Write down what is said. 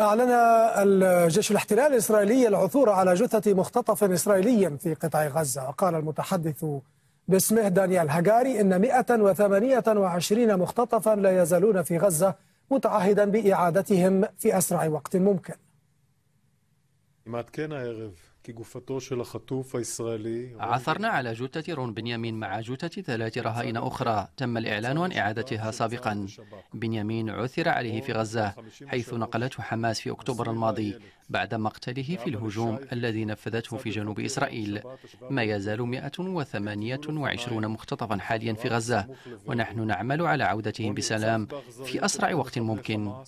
أعلن الجيش الاحتلال الإسرائيلي العثور على جثة مختطف إسرائيلي في قطاع غزة وقال المتحدث باسمه دانيال هجاري إن 128 مختطفا لا يزالون في غزة متعهدا بإعادتهم في أسرع وقت ممكن عثرنا على جثة رون بنيامين مع جثة ثلاث رهائن أخرى تم الإعلان عن إعادتها سابقا بنيامين عثر عليه في غزة حيث نقلته حماس في أكتوبر الماضي بعد مقتله في الهجوم الذي نفذته في جنوب إسرائيل ما يزال 128 مختطفا حاليا في غزة ونحن نعمل على عودتهم بسلام في أسرع وقت ممكن